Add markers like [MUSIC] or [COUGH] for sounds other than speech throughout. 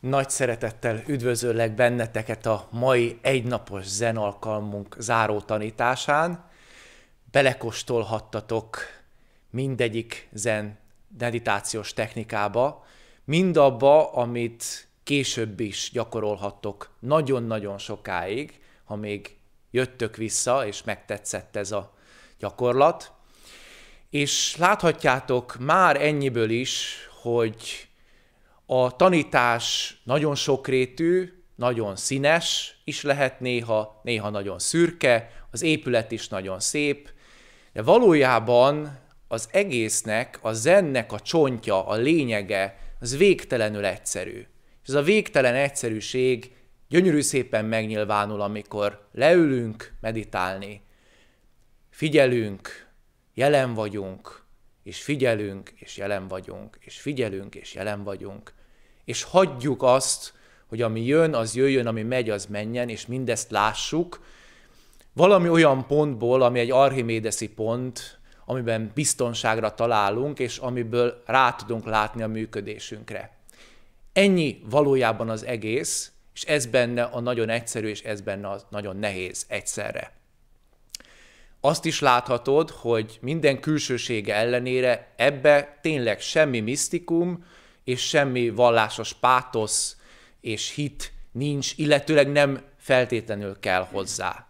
Nagy szeretettel üdvözöllek benneteket a mai egynapos zenalkalmunk záró tanításán. Belekostolhattatok mindegyik zen meditációs technikába, mindabba, amit később is gyakorolhattok nagyon-nagyon sokáig, ha még jöttök vissza, és megtetszett ez a gyakorlat. És láthatjátok már ennyiből is, hogy a tanítás nagyon sokrétű, nagyon színes is lehet néha, néha nagyon szürke, az épület is nagyon szép, de valójában az egésznek, a zennek a csontja, a lényege, az végtelenül egyszerű. És ez a végtelen egyszerűség gyönyörű szépen megnyilvánul, amikor leülünk meditálni, figyelünk, jelen vagyunk, és figyelünk, és jelen vagyunk, és figyelünk, és jelen vagyunk és hagyjuk azt, hogy ami jön, az jöjjön, ami megy, az menjen, és mindezt lássuk, valami olyan pontból, ami egy archimédeszi pont, amiben biztonságra találunk, és amiből rá tudunk látni a működésünkre. Ennyi valójában az egész, és ez benne a nagyon egyszerű, és ez benne a nagyon nehéz egyszerre. Azt is láthatod, hogy minden külsősége ellenére ebbe tényleg semmi misztikum, és semmi vallásos pátosz és hit nincs, illetőleg nem feltétlenül kell hozzá.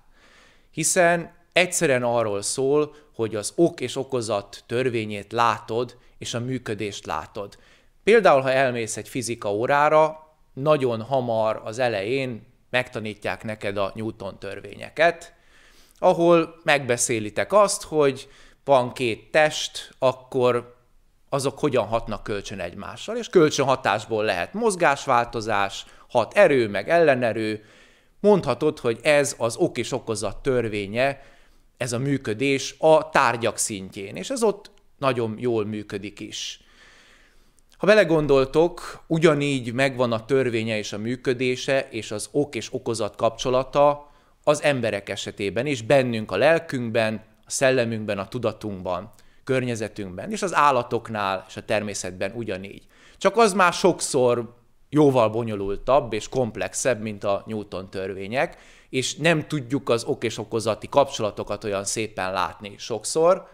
Hiszen egyszerűen arról szól, hogy az ok és okozat törvényét látod, és a működést látod. Például, ha elmész egy fizika órára, nagyon hamar az elején megtanítják neked a Newton törvényeket, ahol megbeszélitek azt, hogy van két test, akkor azok hogyan hatnak kölcsön egymással, és kölcsönhatásból lehet mozgásváltozás, hat erő, meg ellenerő. Mondhatod, hogy ez az ok és okozat törvénye, ez a működés a tárgyak szintjén, és ez ott nagyon jól működik is. Ha belegondoltok, ugyanígy megvan a törvénye és a működése, és az ok és okozat kapcsolata az emberek esetében is, bennünk a lelkünkben, a szellemünkben, a tudatunkban környezetünkben, és az állatoknál és a természetben ugyanígy. Csak az már sokszor jóval bonyolultabb és komplexebb, mint a Newton törvények, és nem tudjuk az ok és okozati kapcsolatokat olyan szépen látni sokszor,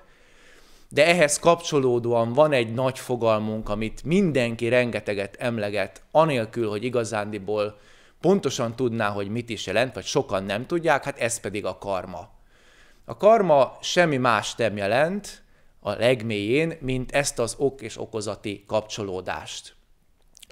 de ehhez kapcsolódóan van egy nagy fogalmunk, amit mindenki rengeteget emleget, anélkül, hogy igazándiból pontosan tudná, hogy mit is jelent, vagy sokan nem tudják, hát ez pedig a karma. A karma semmi más nem jelent, a legmélyén, mint ezt az ok és okozati kapcsolódást.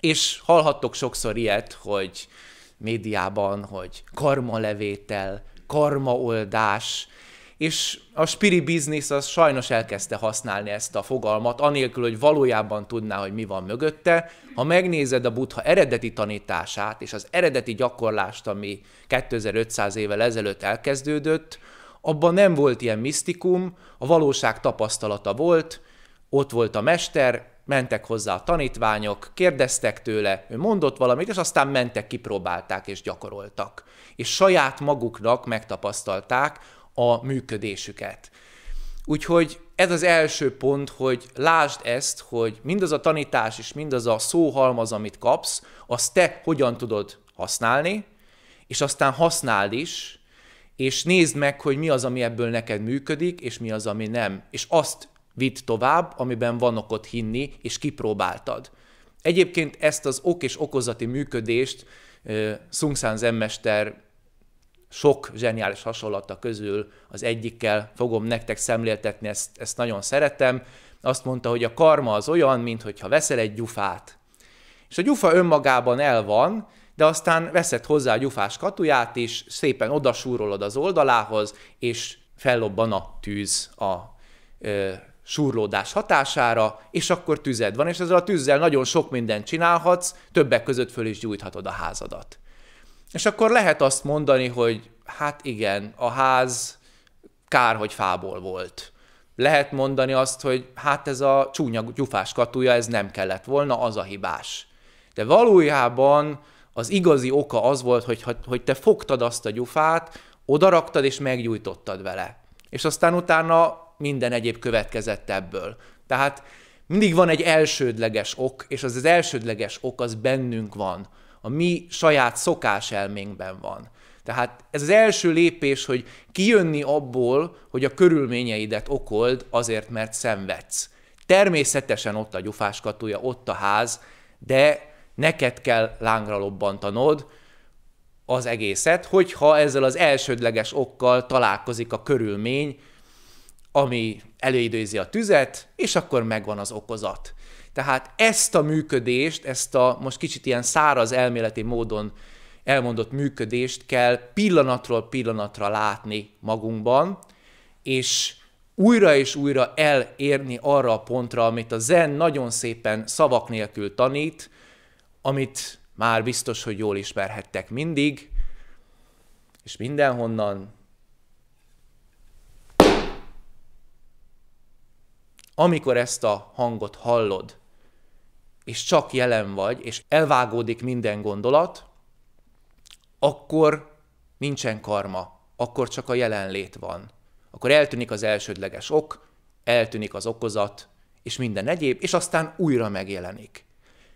És hallhattok sokszor ilyet, hogy médiában, hogy karmalevétel, karmaoldás, és a spiri biznisz az sajnos elkezdte használni ezt a fogalmat, anélkül, hogy valójában tudná, hogy mi van mögötte. Ha megnézed a buddha eredeti tanítását és az eredeti gyakorlást, ami 2500 évvel ezelőtt elkezdődött, abban nem volt ilyen misztikum, a valóság tapasztalata volt, ott volt a mester, mentek hozzá a tanítványok, kérdeztek tőle, ő mondott valamit, és aztán mentek, kipróbálták és gyakoroltak. És saját maguknak megtapasztalták a működésüket. Úgyhogy ez az első pont, hogy lásd ezt, hogy mindaz a tanítás és mindaz a szóhalmaz, amit kapsz, azt te hogyan tudod használni, és aztán használd is, és nézd meg, hogy mi az, ami ebből neked működik, és mi az, ami nem. És azt vidd tovább, amiben van okot hinni, és kipróbáltad. Egyébként ezt az ok és okozati működést Szungszán zenmester sok zseniális hasonlata közül az egyikkel fogom nektek szemléltetni, ezt, ezt nagyon szeretem. Azt mondta, hogy a karma az olyan, mintha veszel egy gyufát. És a gyufa önmagában el van, de aztán veszed hozzá a gyufás katuját is, szépen odasúrolod az oldalához, és fellobban a tűz a ö, súrlódás hatására, és akkor tüzed van, és ezzel a tűzzel nagyon sok mindent csinálhatsz, többek között föl is gyújthatod a házadat. És akkor lehet azt mondani, hogy hát igen, a ház kár, hogy fából volt. Lehet mondani azt, hogy hát ez a csúnya gyufás katúja, ez nem kellett volna, az a hibás. De valójában az igazi oka az volt, hogy, hogy te fogtad azt a gyufát, odaraktad és meggyújtottad vele. És aztán utána minden egyéb következett ebből. Tehát mindig van egy elsődleges ok, és az az elsődleges ok az bennünk van. A mi saját elménkben van. Tehát ez az első lépés, hogy kijönni abból, hogy a körülményeidet okold azért, mert szenvedsz. Természetesen ott a gyufáskatúja, ott a ház, de neked kell lángra lobbantanod az egészet, hogyha ezzel az elsődleges okkal találkozik a körülmény, ami előidőzi a tüzet, és akkor megvan az okozat. Tehát ezt a működést, ezt a most kicsit ilyen száraz elméleti módon elmondott működést kell pillanatról pillanatra látni magunkban, és újra és újra elérni arra a pontra, amit a zen nagyon szépen szavak nélkül tanít, amit már biztos, hogy jól ismerhettek mindig, és mindenhonnan. Amikor ezt a hangot hallod, és csak jelen vagy, és elvágódik minden gondolat, akkor nincsen karma, akkor csak a jelenlét van. Akkor eltűnik az elsődleges ok, eltűnik az okozat, és minden egyéb, és aztán újra megjelenik.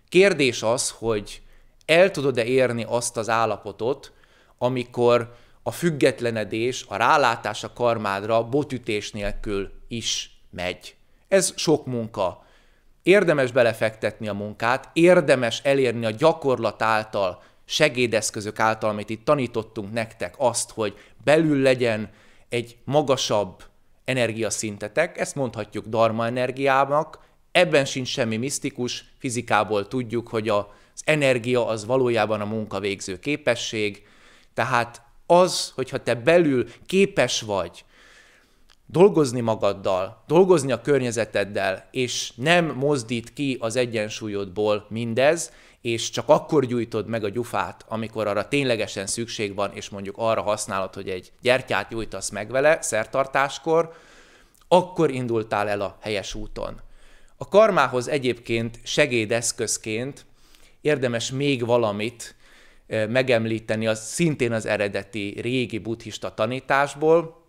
Kérdés az, hogy el tudod-e érni azt az állapotot, amikor a függetlenedés, a rálátás a karmádra botütés nélkül is megy. Ez sok munka. Érdemes belefektetni a munkát, érdemes elérni a gyakorlat által, segédeszközök által, amit itt tanítottunk nektek, azt, hogy belül legyen egy magasabb energiaszintetek, ezt mondhatjuk darma energiának, Ebben sincs semmi misztikus, fizikából tudjuk, hogy az energia az valójában a munkavégző képesség, tehát az, hogyha te belül képes vagy dolgozni magaddal, dolgozni a környezeteddel, és nem mozdít ki az egyensúlyodból mindez, és csak akkor gyújtod meg a gyufát, amikor arra ténylegesen szükség van, és mondjuk arra használod, hogy egy gyertyát gyújtasz meg vele szertartáskor, akkor indultál el a helyes úton. A karmához egyébként segédeszközként érdemes még valamit eh, megemlíteni, az szintén az eredeti régi buddhista tanításból.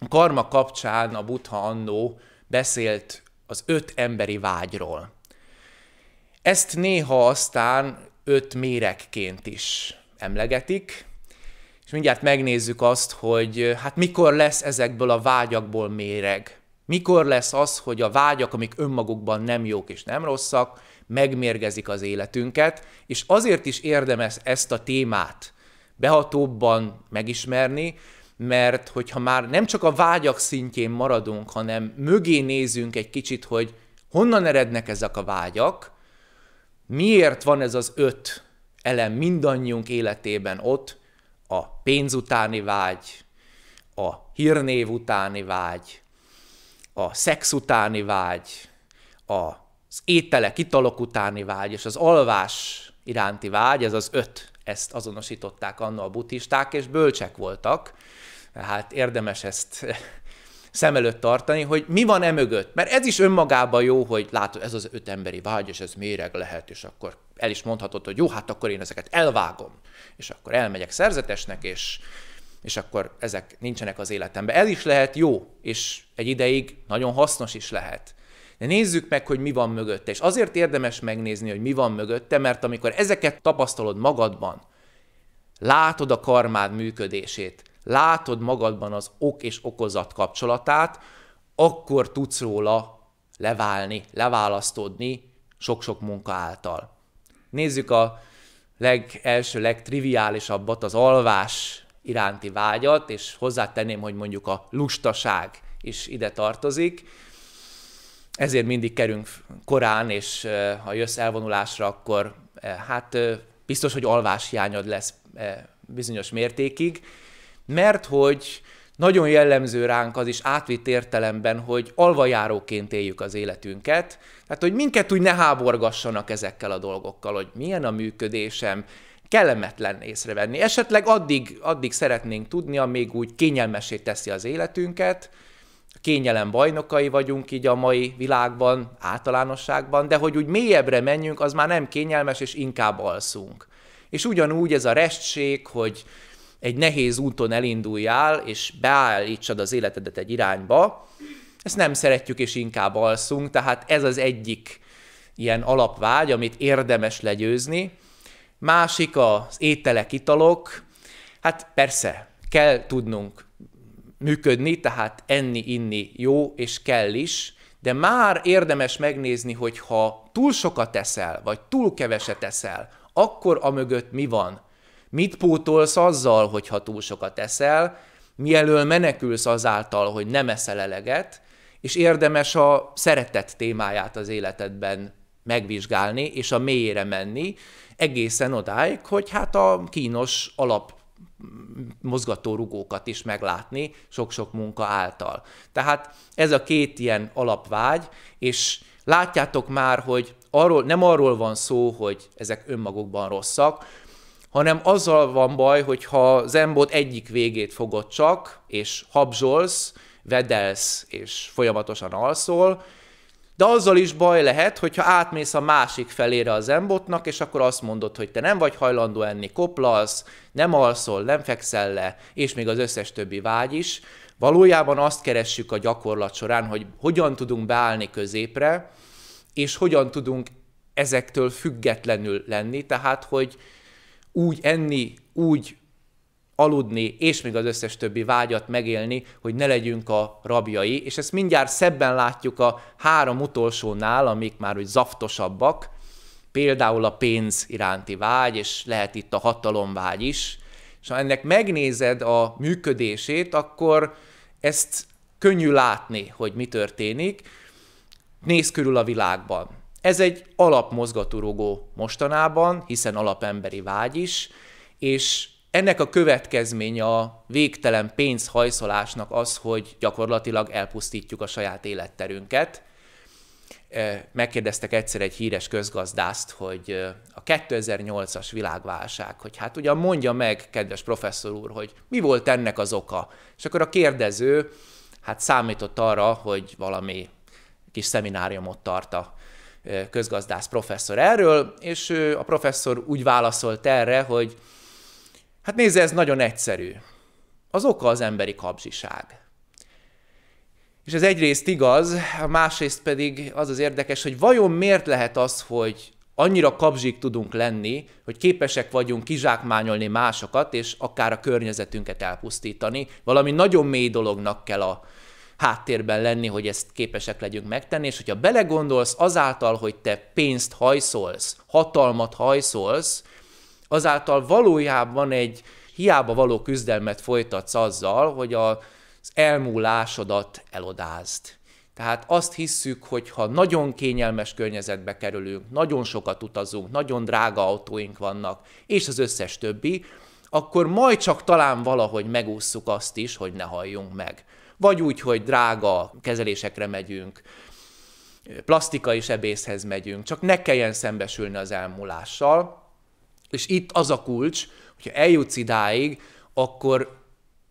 A karma kapcsán a buddha annó beszélt az öt emberi vágyról. Ezt néha aztán öt méregként is emlegetik, és mindjárt megnézzük azt, hogy eh, hát mikor lesz ezekből a vágyakból méreg. Mikor lesz az, hogy a vágyak, amik önmagukban nem jók és nem rosszak, megmérgezik az életünket, és azért is érdemes ezt a témát behatóbban megismerni, mert hogyha már nem csak a vágyak szintjén maradunk, hanem mögé nézünk egy kicsit, hogy honnan erednek ezek a vágyak, miért van ez az öt elem mindannyiunk életében ott, a pénz utáni vágy, a hírnév utáni vágy, a szex utáni vágy, az ételek, italok utáni vágy és az alvás iránti vágy, ez az öt, ezt azonosították anna a buddhisták, és bölcsek voltak. Hát érdemes ezt [LAUGHS] szem előtt tartani, hogy mi van e mögött. Mert ez is önmagában jó, hogy látod, ez az öt emberi vágy, és ez méreg lehet, és akkor el is mondhatod, hogy jó, hát akkor én ezeket elvágom, és akkor elmegyek szerzetesnek, és és akkor ezek nincsenek az életemben. Ez is lehet jó, és egy ideig nagyon hasznos is lehet. De nézzük meg, hogy mi van mögötte. És azért érdemes megnézni, hogy mi van mögötte, mert amikor ezeket tapasztalod magadban, látod a karmád működését, látod magadban az ok és okozat kapcsolatát, akkor tudsz róla leválni, leválasztódni sok-sok munka által. Nézzük a legelső, legtriviálisabbat, az alvás iránti vágyat, és hozzátenném, hogy mondjuk a lustaság is ide tartozik. Ezért mindig kerünk korán, és ha jössz elvonulásra, akkor hát biztos, hogy alvás hiányod lesz bizonyos mértékig, mert hogy nagyon jellemző ránk az is átvitt értelemben, hogy alvajáróként éljük az életünket, tehát hogy minket úgy ne háborgassanak ezekkel a dolgokkal, hogy milyen a működésem, kellemetlen észrevenni. Esetleg addig, addig szeretnénk tudni, amíg úgy kényelmesé teszi az életünket, kényelem bajnokai vagyunk így a mai világban, általánosságban, de hogy úgy mélyebbre menjünk, az már nem kényelmes, és inkább alszunk. És ugyanúgy ez a restség, hogy egy nehéz úton elinduljál, és beállítsad az életedet egy irányba, ezt nem szeretjük, és inkább alszunk, tehát ez az egyik ilyen alapvágy, amit érdemes legyőzni, másik az ételek, italok. Hát persze, kell tudnunk működni, tehát enni, inni jó, és kell is, de már érdemes megnézni, hogy ha túl sokat teszel, vagy túl keveset eszel, akkor a mögött mi van? Mit pótolsz azzal, hogyha túl sokat eszel, mielől menekülsz azáltal, hogy nem eszel eleget, és érdemes a szeretet témáját az életedben megvizsgálni és a mélyére menni, egészen odáig, hogy hát a kínos alap mozgatórugókat is meglátni sok-sok munka által. Tehát ez a két ilyen alapvágy, és látjátok már, hogy arról, nem arról van szó, hogy ezek önmagukban rosszak, hanem azzal van baj, hogyha az embot egyik végét fogod csak, és habzsolsz, vedelsz, és folyamatosan alszol, de azzal is baj lehet, hogyha átmész a másik felére az embotnak, és akkor azt mondod, hogy te nem vagy hajlandó enni, koplasz, nem alszol, nem fekszel le, és még az összes többi vágy is. Valójában azt keressük a gyakorlat során, hogy hogyan tudunk beállni középre, és hogyan tudunk ezektől függetlenül lenni, tehát hogy úgy enni, úgy aludni, és még az összes többi vágyat megélni, hogy ne legyünk a rabjai, és ezt mindjárt szebben látjuk a három utolsónál, amik már úgy zaftosabbak, például a pénz iránti vágy, és lehet itt a hatalomvágy is, és ha ennek megnézed a működését, akkor ezt könnyű látni, hogy mi történik. Néz körül a világban. Ez egy alapmozgatórugó mostanában, hiszen alapemberi vágy is, és ennek a következménye a végtelen pénzhajszolásnak az, hogy gyakorlatilag elpusztítjuk a saját életterünket. Megkérdeztek egyszer egy híres közgazdást, hogy a 2008-as világválság, hogy hát ugye mondja meg, kedves professzor úr, hogy mi volt ennek az oka. És akkor a kérdező hát számított arra, hogy valami kis szemináriumot tart a közgazdász professzor erről, és a professzor úgy válaszolt erre, hogy Hát nézze, ez nagyon egyszerű. Az oka az emberi kapzsiság. És ez egyrészt igaz, a másrészt pedig az az érdekes, hogy vajon miért lehet az, hogy annyira kapzsik tudunk lenni, hogy képesek vagyunk kizsákmányolni másokat, és akár a környezetünket elpusztítani. Valami nagyon mély dolognak kell a háttérben lenni, hogy ezt képesek legyünk megtenni, és hogyha belegondolsz azáltal, hogy te pénzt hajszolsz, hatalmat hajszolsz, azáltal valójában egy hiába való küzdelmet folytatsz azzal, hogy a, az elmúlásodat elodázd. Tehát azt hisszük, hogy ha nagyon kényelmes környezetbe kerülünk, nagyon sokat utazunk, nagyon drága autóink vannak, és az összes többi, akkor majd csak talán valahogy megússzuk azt is, hogy ne halljunk meg. Vagy úgy, hogy drága kezelésekre megyünk, plastikai sebészhez megyünk, csak ne kelljen szembesülni az elmúlással, és itt az a kulcs, hogyha eljutsz idáig, akkor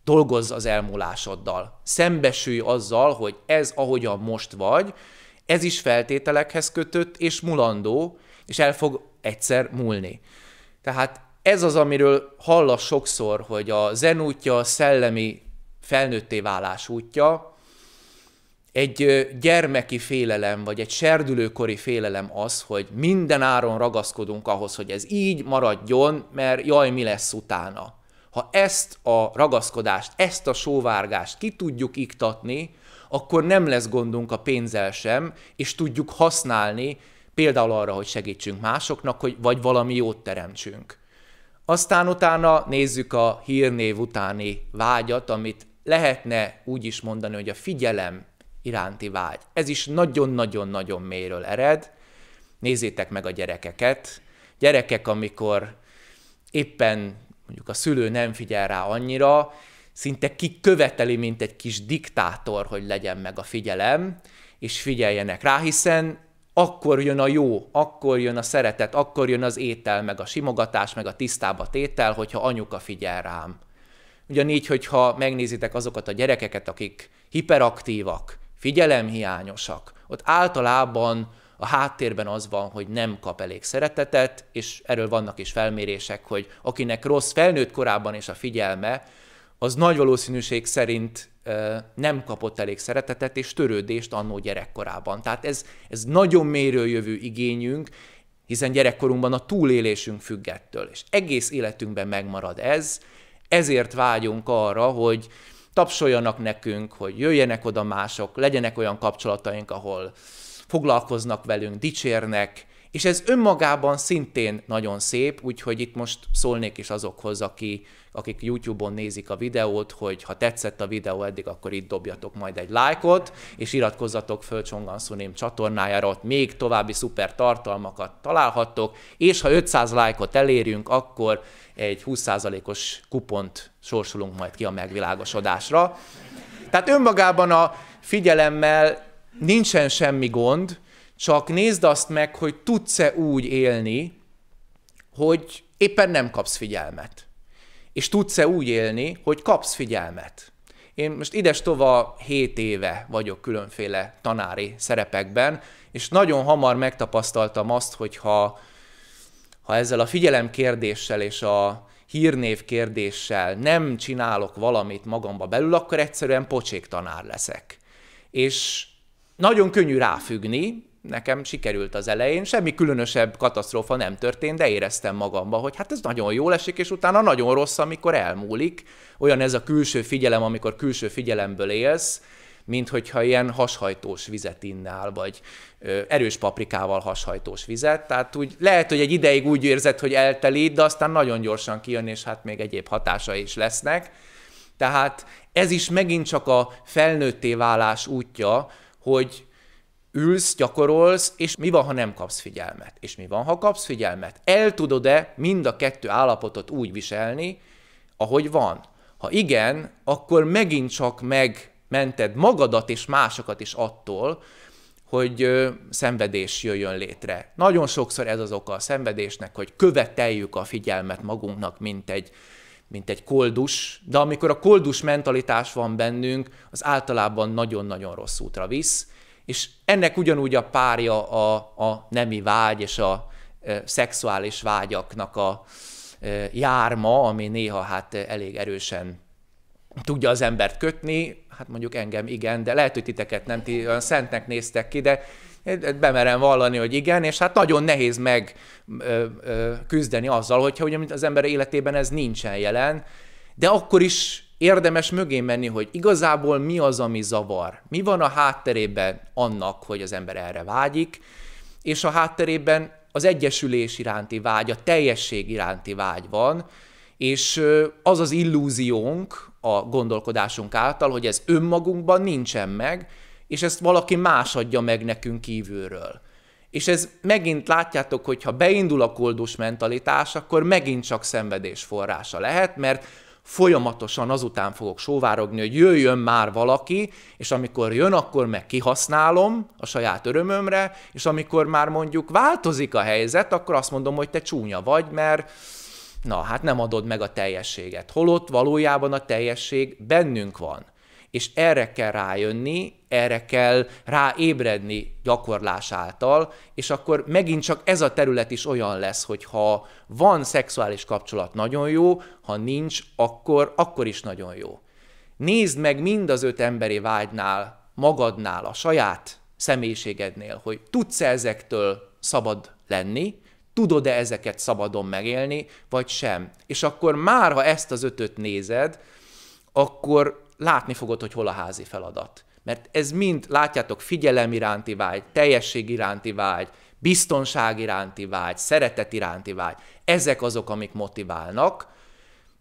dolgozz az elmúlásoddal. Szembesülj azzal, hogy ez, ahogyan most vagy, ez is feltételekhez kötött és mulandó, és el fog egyszer múlni. Tehát ez az, amiről hallasz sokszor, hogy a zen útja a szellemi felnőtté válás útja, egy gyermeki félelem, vagy egy serdülőkori félelem az, hogy minden áron ragaszkodunk ahhoz, hogy ez így maradjon, mert jaj, mi lesz utána. Ha ezt a ragaszkodást, ezt a sóvárgást ki tudjuk iktatni, akkor nem lesz gondunk a pénzzel sem, és tudjuk használni például arra, hogy segítsünk másoknak, hogy vagy valami jót teremtsünk. Aztán utána nézzük a hírnév utáni vágyat, amit lehetne úgy is mondani, hogy a figyelem iránti vágy. Ez is nagyon-nagyon-nagyon mélyről ered. Nézzétek meg a gyerekeket. Gyerekek, amikor éppen mondjuk a szülő nem figyel rá annyira, szinte kiköveteli, mint egy kis diktátor, hogy legyen meg a figyelem, és figyeljenek rá, hiszen akkor jön a jó, akkor jön a szeretet, akkor jön az étel, meg a simogatás, meg a tisztába tétel, hogyha anyuka figyel rám. Ugyanígy, hogyha megnézitek azokat a gyerekeket, akik hiperaktívak, figyelemhiányosak. Ott általában a háttérben az van, hogy nem kap elég szeretetet, és erről vannak is felmérések, hogy akinek rossz felnőtt korában és a figyelme, az nagy valószínűség szerint nem kapott elég szeretetet és törődést annó gyerekkorában. Tehát ez, ez nagyon mérőjövő igényünk, hiszen gyerekkorunkban a túlélésünk függettől, és egész életünkben megmarad ez, ezért vágyunk arra, hogy tapsoljanak nekünk, hogy jöjjenek oda mások, legyenek olyan kapcsolataink, ahol foglalkoznak velünk, dicsérnek, és ez önmagában szintén nagyon szép, úgyhogy itt most szólnék is azokhoz, aki, akik YouTube-on nézik a videót, hogy ha tetszett a videó eddig, akkor itt dobjatok majd egy lájkot, és iratkozzatok föl Csongan Szunim csatornájára, ott még további szuper tartalmakat találhattok, és ha 500 lájkot elérünk, akkor egy 20%-os kupont sorsolunk majd ki a megvilágosodásra. Tehát önmagában a figyelemmel nincsen semmi gond, csak nézd azt meg, hogy tudsz-e úgy élni, hogy éppen nem kapsz figyelmet. És tudsz-e úgy élni, hogy kapsz figyelmet. Én most ides tova 7 éve vagyok különféle tanári szerepekben, és nagyon hamar megtapasztaltam azt, hogy ha, ha ezzel a figyelem kérdéssel és a hírnév kérdéssel nem csinálok valamit magamba belül, akkor egyszerűen pocsék tanár leszek. És nagyon könnyű ráfüggni, nekem sikerült az elején, semmi különösebb katasztrófa nem történt, de éreztem magamba, hogy hát ez nagyon jól esik, és utána nagyon rossz, amikor elmúlik. Olyan ez a külső figyelem, amikor külső figyelemből élsz, mint hogyha ilyen hashajtós vizet innál, vagy ö, erős paprikával hashajtós vizet. Tehát úgy lehet, hogy egy ideig úgy érzed, hogy eltelít, de aztán nagyon gyorsan kijön, és hát még egyéb hatásai is lesznek. Tehát ez is megint csak a felnőtté válás útja, hogy ülsz, gyakorolsz, és mi van, ha nem kapsz figyelmet? És mi van, ha kapsz figyelmet? El tudod-e mind a kettő állapotot úgy viselni, ahogy van? Ha igen, akkor megint csak megmented magadat és másokat is attól, hogy szenvedés jöjjön létre. Nagyon sokszor ez az oka a szenvedésnek, hogy követeljük a figyelmet magunknak, mint egy, mint egy koldus, de amikor a koldus mentalitás van bennünk, az általában nagyon-nagyon rossz útra visz, és ennek ugyanúgy a párja a, a nemi vágy és a e, szexuális vágyaknak a e, járma, ami néha hát elég erősen tudja az embert kötni, hát mondjuk engem igen, de lehet, hogy titeket nem, ti olyan szentnek néztek ki, de bemerem vallani, hogy igen, és hát nagyon nehéz meg ö, ö, küzdeni azzal, hogyha ugye az ember életében ez nincsen jelen, de akkor is érdemes mögé menni, hogy igazából mi az, ami zavar, mi van a hátterében annak, hogy az ember erre vágyik, és a hátterében az egyesülés iránti vágy, a teljesség iránti vágy van, és az az illúziónk a gondolkodásunk által, hogy ez önmagunkban nincsen meg, és ezt valaki más adja meg nekünk kívülről. És ez megint látjátok, hogy ha beindul a koldus mentalitás, akkor megint csak szenvedés forrása lehet, mert folyamatosan azután fogok sóvárogni, hogy jöjjön már valaki, és amikor jön, akkor meg kihasználom a saját örömömre, és amikor már mondjuk változik a helyzet, akkor azt mondom, hogy te csúnya vagy, mert na, hát nem adod meg a teljességet. Holott valójában a teljesség bennünk van és erre kell rájönni, erre kell ráébredni gyakorlás által, és akkor megint csak ez a terület is olyan lesz, hogy ha van szexuális kapcsolat, nagyon jó, ha nincs, akkor, akkor is nagyon jó. Nézd meg mind az öt emberi vágynál, magadnál, a saját személyiségednél, hogy tudsz ezektől szabad lenni, tudod-e ezeket szabadon megélni, vagy sem. És akkor már, ha ezt az ötöt nézed, akkor látni fogod, hogy hol a házi feladat. Mert ez mind, látjátok, figyelem iránti vágy, teljesség iránti vágy, biztonság iránti vágy, szeretet iránti vágy. Ezek azok, amik motiválnak,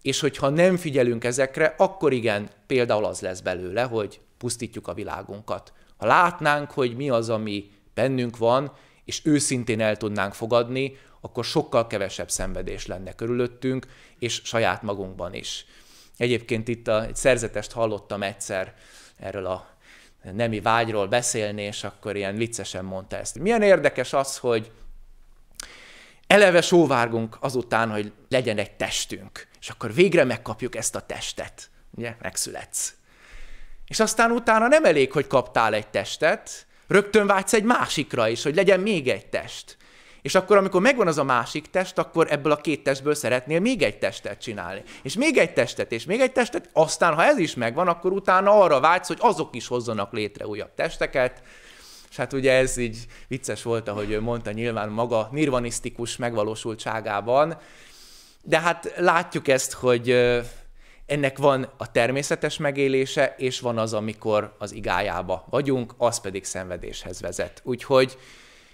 és hogyha nem figyelünk ezekre, akkor igen, például az lesz belőle, hogy pusztítjuk a világunkat. Ha látnánk, hogy mi az, ami bennünk van, és őszintén el tudnánk fogadni, akkor sokkal kevesebb szenvedés lenne körülöttünk, és saját magunkban is. Egyébként itt a, egy szerzetest hallottam egyszer erről a nemi vágyról beszélni, és akkor ilyen viccesen mondta ezt. Milyen érdekes az, hogy eleve sóvárgunk azután, hogy legyen egy testünk, és akkor végre megkapjuk ezt a testet, ugye, megszületsz. És aztán utána nem elég, hogy kaptál egy testet, rögtön vágysz egy másikra is, hogy legyen még egy test. És akkor, amikor megvan az a másik test, akkor ebből a két testből szeretnél még egy testet csinálni. És még egy testet, és még egy testet, aztán, ha ez is megvan, akkor utána arra vágysz, hogy azok is hozzanak létre újabb testeket, és hát ugye ez így vicces volt, ahogy ő mondta nyilván maga nirvanisztikus megvalósultságában, de hát látjuk ezt, hogy ennek van a természetes megélése, és van az, amikor az igájába vagyunk, az pedig szenvedéshez vezet. Úgyhogy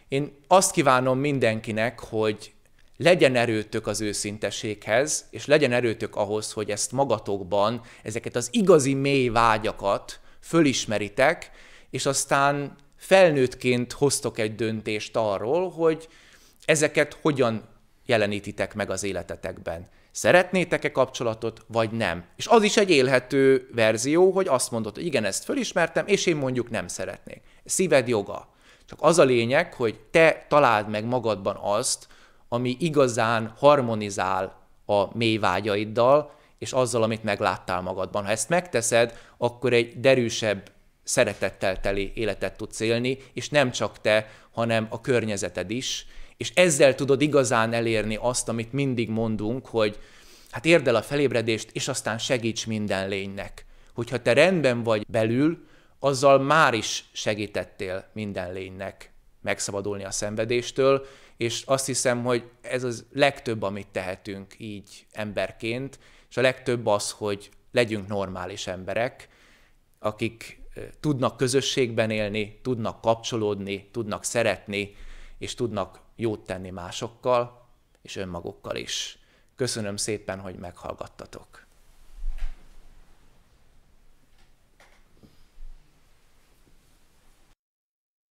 én azt kívánom mindenkinek, hogy legyen erőtök az őszinteséghez, és legyen erőtök ahhoz, hogy ezt magatokban, ezeket az igazi mély vágyakat fölismeritek, és aztán felnőttként hoztok egy döntést arról, hogy ezeket hogyan jelenítitek meg az életetekben. Szeretnétek-e kapcsolatot, vagy nem? És az is egy élhető verzió, hogy azt mondod, hogy igen, ezt fölismertem, és én mondjuk nem szeretnék. Szíved joga. Csak az a lényeg, hogy te találd meg magadban azt, ami igazán harmonizál a mély vágyaiddal, és azzal, amit megláttál magadban. Ha ezt megteszed, akkor egy derűsebb, szeretettel teli életet tudsz élni, és nem csak te, hanem a környezeted is, és ezzel tudod igazán elérni azt, amit mindig mondunk, hogy hát érd el a felébredést, és aztán segíts minden lénynek. Hogyha te rendben vagy belül, azzal már is segítettél minden lénynek megszabadulni a szenvedéstől, és azt hiszem, hogy ez az legtöbb, amit tehetünk így emberként, és a legtöbb az, hogy legyünk normális emberek, akik tudnak közösségben élni, tudnak kapcsolódni, tudnak szeretni, és tudnak jót tenni másokkal és önmagukkal is. Köszönöm szépen, hogy meghallgattatok.